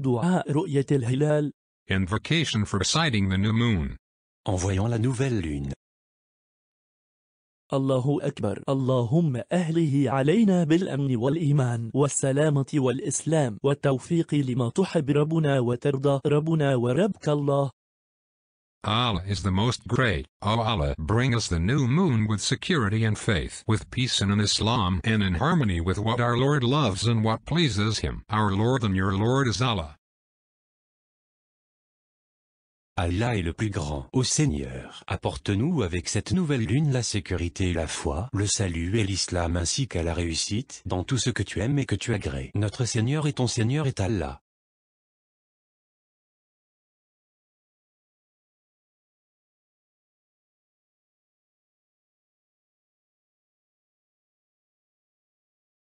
دعاء رؤية الهلال Invocation for sighting the new moon. En voyant la nouvelle lune. الله أكبر اللهم أهله علينا بالأمن والإيمان والسلامة والإسلام والتوفيق لما تحب ربنا وترضى ربنا وربك الله Allah is the most great. O Allah, bring us the new moon with security and faith, with peace and in Islam and in harmony with what our Lord loves and what pleases Him. Our Lord and your Lord is Allah. Allah est le plus grand. Ô Seigneur, apporte-nous avec cette nouvelle lune la sécurité et la foi, le salut et l'islam ainsi qu'à la réussite dans tout ce que tu aimes et que tu agrées. Notre Seigneur et ton Seigneur est Allah.